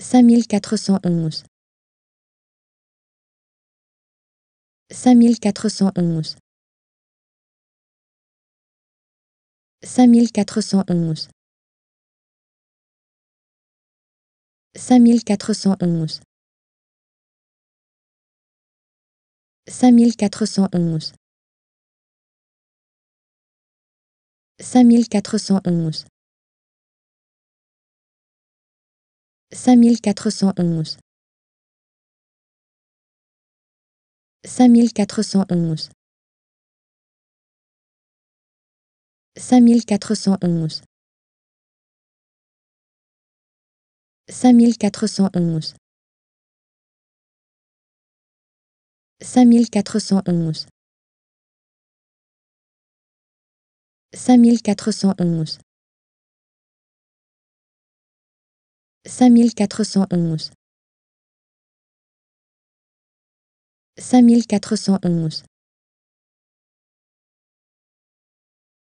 5411 5411 5411 5411 5411 5411 5411 5411 5411 5411 5411 5411 cinq mille quatre cent onze cinq mille quatre cent onze.